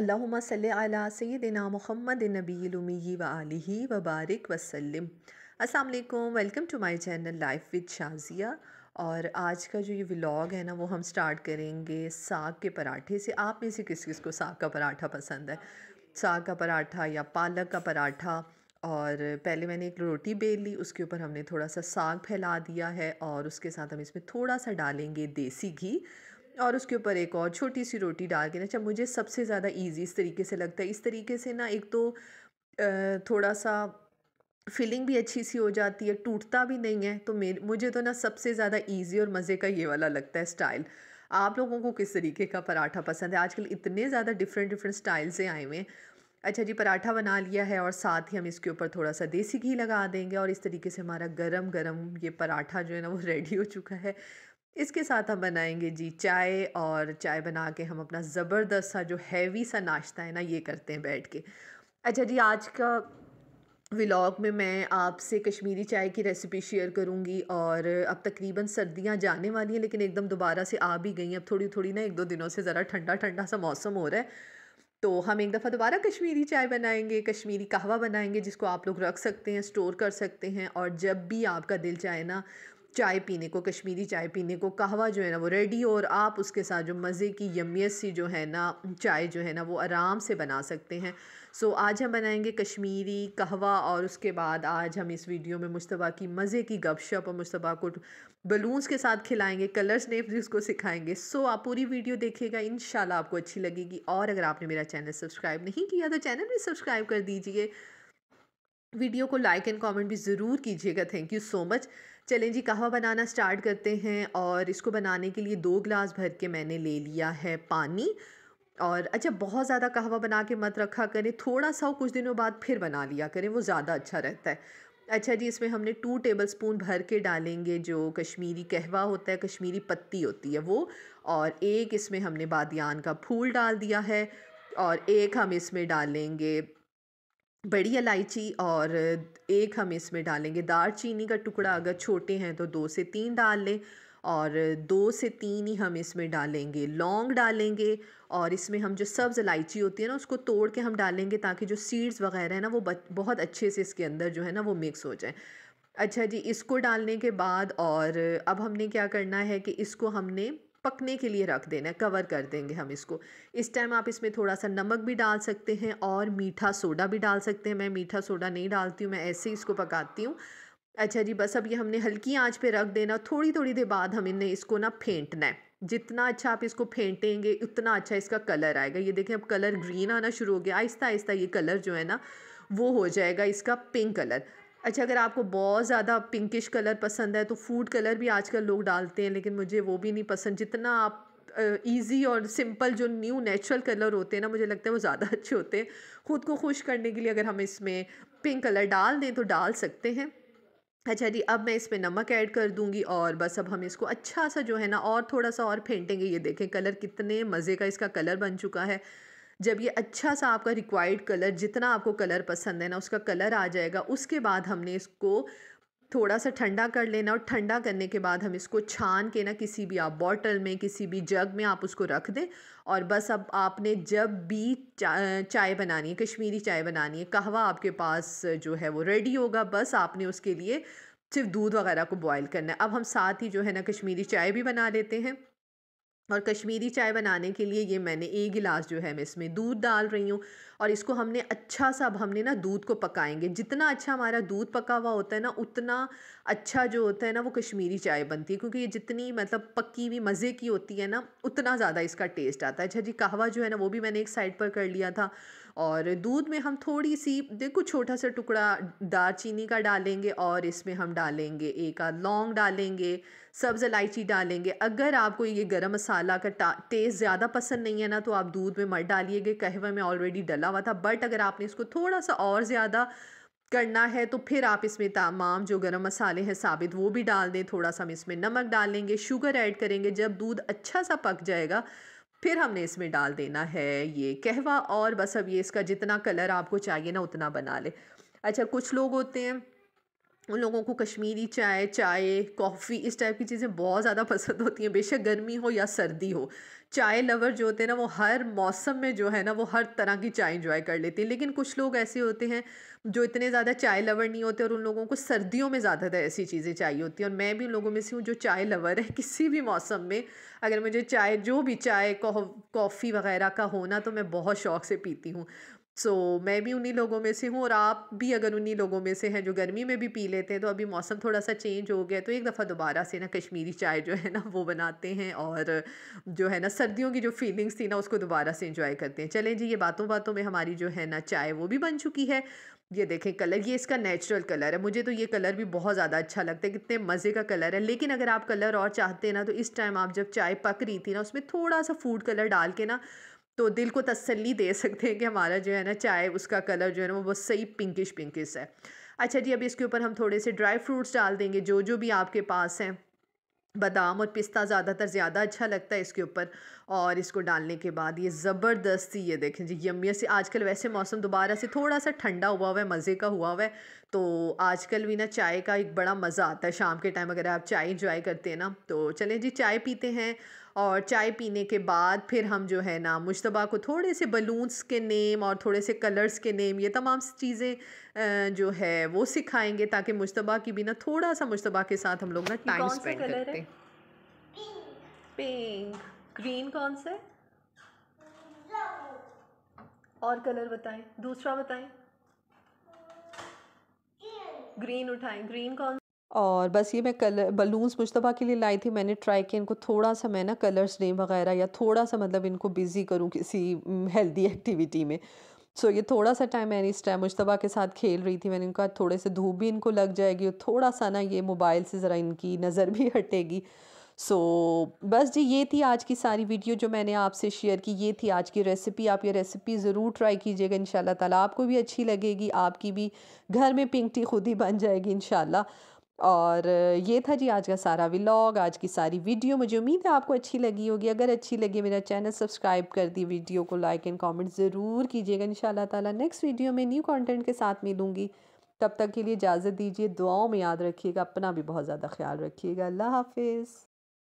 अल्लाम सल्ला सैदिना महमद नबीमी व आलि व बारिक वसलम असलम welcome to my channel life with Shazia और आज का जो ये व्लॉग है ना वो हम स्टार्ट करेंगे साग के पराठे से आप में से किस किस को साग का पराठा पसंद है साग का पराठा या पालक का पराठा और पहले मैंने एक रोटी बेल ली उसके ऊपर हमने थोड़ा सा साग फैला दिया है और उसके साथ हम इसमें थोड़ा सा डालेंगे देसी घी और उसके ऊपर एक और छोटी सी रोटी डाल के ना अच्छा मुझे सबसे ज़्यादा ईजी इस तरीके से लगता है इस तरीके से ना एक तो थोड़ा सा फीलिंग भी अच्छी सी हो जाती है टूटता भी नहीं है तो मेरे मुझे तो ना सबसे ज़्यादा ईजी और मज़े का ये वाला लगता है स्टाइल आप लोगों को किस तरीके का पराठा पसंद है आजकल इतने ज़्यादा डिफरेंट डिफरेंट स्टाइल से आए हुए हैं अच्छा जी पराठा बना लिया है और साथ ही हम इसके ऊपर थोड़ा सा देसी घी लगा देंगे और इस तरीके से हमारा गरम गरम ये पराठा जो है ना वो रेडी हो चुका है इसके साथ हम बनाएंगे जी चाय और चाय बना के हम अपना ज़बरदस्त सा जो हैवी सा नाश्ता है ना ये करते हैं बैठ के अच्छा जी आज का व्लॉग में मैं आपसे कश्मीरी चाय की रेसिपी शेयर करूंगी और अब तकरीबन सर्दियां जाने वाली हैं लेकिन एकदम दोबारा से आ भी गई हैं अब थोड़ी थोड़ी ना एक दो दिनों से ज़रा ठंडा ठंडा सा मौसम हो रहा है तो हम एक दफ़ा दोबारा कश्मीरी चाय बनाएंगे कश्मीरी कहवा बनाएंगे जिसको आप लोग रख सकते हैं स्टोर कर सकते हैं और जब भी आपका दिल चाहे ना चाय पीने को कश्मीरी चाय पीने को कहवा जो है ना वो रेडी और आप उसके साथ जो मज़े की यमियत सी जो है ना चाय जो है ना वो आराम से बना सकते हैं सो आज हम बनाएंगे कश्मीरी कहवा और उसके बाद आज हम इस वीडियो में मुशतबा की मज़े की गपशप और मुशतबा को बलून्स के साथ खिलाएंगे कलर्स ने भी उसको सिखाएंगे सो आप पूरी वीडियो देखिएगा इन आपको अच्छी लगेगी और अगर आपने मेरा चैनल सब्सक्राइब नहीं किया तो चैनल भी सब्सक्राइब कर दीजिए वीडियो को लाइक एंड कमेंट भी ज़रूर कीजिएगा थैंक यू सो मच चलें जी कहवा बनाना स्टार्ट करते हैं और इसको बनाने के लिए दो ग्लास भर के मैंने ले लिया है पानी और अच्छा बहुत ज़्यादा कहवा बना के मत रखा करें थोड़ा सा कुछ दिनों बाद फिर बना लिया करें वो ज़्यादा अच्छा रहता है अच्छा जी इसमें हमने टू टेबल स्पून भर के डालेंगे जो कश्मीरी कहवा होता है कश्मीरी पत्ती होती है वो और एक इसमें हमने बादियान का फूल डाल दिया है और एक हम इसमें डालेंगे बड़ी इलायची और एक हम इसमें डालेंगे दार चीनी का टुकड़ा अगर छोटे हैं तो दो से तीन डाल लें और दो से तीन ही हम इसमें डालेंगे लौंग डालेंगे और इसमें हम जो सब्ज़ इलायची होती है ना उसको तोड़ के हम डालेंगे ताकि जो सीड्स वगैरह है ना वो बहुत अच्छे से इसके अंदर जो है ना वो मिक्स हो जाए अच्छा जी इसको डालने के बाद और अब हमने क्या करना है कि इसको हमने पकने के लिए रख देना है कवर कर देंगे हम इसको इस टाइम आप इसमें थोड़ा सा नमक भी डाल सकते हैं और मीठा सोडा भी डाल सकते हैं मैं मीठा सोडा नहीं डालती हूँ मैं ऐसे ही इसको पकाती हूँ अच्छा जी बस अब ये हमने हल्की आंच पे रख देना थोड़ी थोड़ी देर बाद हम इन्हें इसको ना फेंटना है जितना अच्छा आप इसको फेंटेंगे उतना अच्छा इसका कलर आएगा ये देखें अब कलर ग्रीन आना शुरू हो गया आहिस्ता आहिस्ता ये कलर जो है ना वो हो जाएगा इसका पिंक कलर अच्छा अगर आपको बहुत ज़्यादा पिंकिश कलर पसंद है तो फूड कलर भी आजकल लोग डालते हैं लेकिन मुझे वो भी नहीं पसंद जितना आप ईजी और सिंपल जो न्यू नेचुरल कलर होते हैं ना मुझे लगता है वो ज़्यादा अच्छे होते हैं ख़ुद को खुश करने के लिए अगर हम इसमें पिंक कलर डाल दें तो डाल सकते हैं अच्छा जी अब मैं इसमें नमक ऐड कर दूंगी और बस अब हम इसको अच्छा सा जो है ना और थोड़ा सा और फेंटेंगे ये देखें कलर कितने मज़े का इसका कलर बन चुका है जब ये अच्छा सा आपका रिक्वायर्ड कलर जितना आपको कलर पसंद है ना उसका कलर आ जाएगा उसके बाद हमने इसको थोड़ा सा ठंडा कर लेना और ठंडा करने के बाद हम इसको छान के ना किसी भी आप बॉटल में किसी भी जग में आप उसको रख दें और बस अब आपने जब भी चा, चाय बनानी है कश्मीरी चाय बनानी है कहवा आपके पास जो है वो रेडी होगा बस आपने उसके लिए सिर्फ दूध वगैरह को बॉयल करना है अब हम साथ ही जो है ना कश्मीरी चाय भी बना लेते हैं और कश्मीरी चाय बनाने के लिए ये मैंने एक गिलास जो है मैं इसमें दूध डाल रही हूँ और इसको हमने अच्छा सा अब हमने ना दूध को पकाएंगे जितना अच्छा हमारा दूध पका हुआ होता है ना उतना अच्छा जो होता है ना वो कश्मीरी चाय बनती है क्योंकि ये जितनी मतलब पक्की हुई मज़े की होती है ना उतना ज़्यादा इसका टेस्ट आता है अच्छा जी कहवा जो है ना वो भी मैंने एक साइड पर कर लिया था और दूध में हम थोड़ी सी देखो छोटा सा टुकड़ा दार चीनी का डालेंगे और इसमें हम डालेंगे एक आध लौंग डालेंगे सब्ज़ इलायची डालेंगे अगर आपको ये गरम मसाला का टेस्ट ज़्यादा पसंद नहीं है ना तो आप दूध में मत डालिएगा कहवा में ऑलरेडी डला हुआ था बट अगर आपने इसको थोड़ा सा और ज़्यादा करना है तो फिर आप इसमें तमाम जो गरम मसाले हैं साबित वो भी डाल दें थोड़ा सा हम इसमें नमक डालेंगे शुगर ऐड करेंगे जब दूध अच्छा सा पक जाएगा फिर हमने इसमें डाल देना है ये कहवा और बस अब ये इसका जितना कलर आपको चाहिए ना उतना बना ले अच्छा कुछ लोग होते हैं उन लोगों को कश्मीरी चाय चाय कॉफ़ी इस टाइप की चीज़ें बहुत ज़्यादा पसंद होती हैं बेशक गर्मी हो या सर्दी हो चाय लवर जो होते हैं ना वो हर मौसम में जो है ना वो हर तरह की चाय इंजॉय कर लेते हैं लेकिन कुछ लोग ऐसे होते हैं जो इतने ज़्यादा चाय लवर नहीं होते और उन लोगों को सर्दियों में ज़्यादातर ऐसी चीज़ें चाहिए होती हैं और मैं भी उन लोगों में से हूँ जो चाय लवर है किसी भी मौसम में अगर मुझे चाय जो भी चाय कॉफ़ी वगैरह का होना तो मैं बहुत शौक़ से पीती हूँ सो so, मैं भी उन्हीं लोगों में से हूँ और आप भी अगर उन्हीं लोगों में से हैं जो गर्मी में भी पी लेते हैं तो अभी मौसम थोड़ा सा चेंज हो गया तो एक दफ़ा दोबारा से ना कश्मीरी चाय जो है ना वो बनाते हैं और जो है ना सर्दियों की जो फीलिंग्स थी ना उसको दोबारा से इंजॉय करते हैं चलें जी ये बातों बातों में हमारी जो है ना चाय वो भी बन चुकी है ये देखें कलर ये इसका नेचुरल कलर है मुझे तो ये कलर भी बहुत ज़्यादा अच्छा लगता है कितने मज़े का कलर है लेकिन अगर आप कलर और चाहते हैं ना तो इस टाइम आप जब चाय पक रही थी ना उसमें थोड़ा सा फूड कलर डाल के ना तो दिल को तसल्ली दे सकते हैं कि हमारा जो है ना चाय उसका कलर जो है ना वो बहुत सही पिंकिश पिंकिश है अच्छा जी अभी इसके ऊपर हम थोड़े से ड्राई फ्रूट्स डाल देंगे जो जो भी आपके पास हैं बादाम और पिस्ता ज़्यादातर ज़्यादा अच्छा लगता है इसके ऊपर और इसको डालने के बाद ये ज़बरदस्ती ये देखें जी यमिया से आजकल वैसे मौसम दोबारा से थोड़ा सा ठंडा हुआ हुआ है मज़े का हुआ हुआ है तो आजकल भी ना चाय का एक बड़ा मज़ा आता है शाम के टाइम अगर आप चाय इंजॉय करते हैं ना तो चलें जी चाय पीते हैं और चाय पीने के बाद फिर हम जो है ना मुशतबा को थोड़े से बलून्स के नेम और थोड़े से कलर्स के नेम ये तमाम चीज़ें जो है वो सिखाएंगे ताकि मुशतबा की भी ना थोड़ा सा मुशतबा के साथ हम लोग ना टाइम स्पेंड करते हैं पिंक ग्रीन कौन से और कलर बताएं दूसरा बताएं ग्रीन उठाएं ग्रीन कौन और बस ये मैं कलर बलून्स मुशतबा के लिए लाई थी मैंने ट्राई किया इनको थोड़ा सा मैं ना कलर्स डे वगैरह या थोड़ा सा मतलब इनको बिज़ी करूँ किसी हेल्दी एक्टिविटी में सो so, ये थोड़ा सा टाइम मैंने इस टाइम मुशतबा के साथ खेल रही थी मैंने इनका थोड़े से धूप भी इनको लग जाएगी और थोड़ा सा ना ये मोबाइल से ज़रा इनकी नज़र भी हटेगी सो so, बस जी ये थी आज की सारी वीडियो जो मैंने आपसे शेयर की ये थी आज की रेसिपी आप ये रेसिपी ज़रूर ट्राई कीजिएगा इन ताला आपको भी अच्छी लगेगी आपकी भी घर में पिंक टी खुद ही बन जाएगी इन और ये था जी आज का सारा व्लॉग आज की सारी वीडियो मुझे उम्मीद है आपको अच्छी लगी होगी अगर अच्छी लगी मेरा चैनल सब्सक्राइब कर दी वीडियो को लाइक एंड कमेंट ज़रूर कीजिएगा इन ताला नेक्स्ट वीडियो में न्यू कंटेंट के साथ मिलूँगी तब तक के लिए इजाज़त दीजिए दुआओं में याद रखिएगा अपना भी बहुत ज़्यादा ख्याल रखिएगा अल्लाह हाफिज़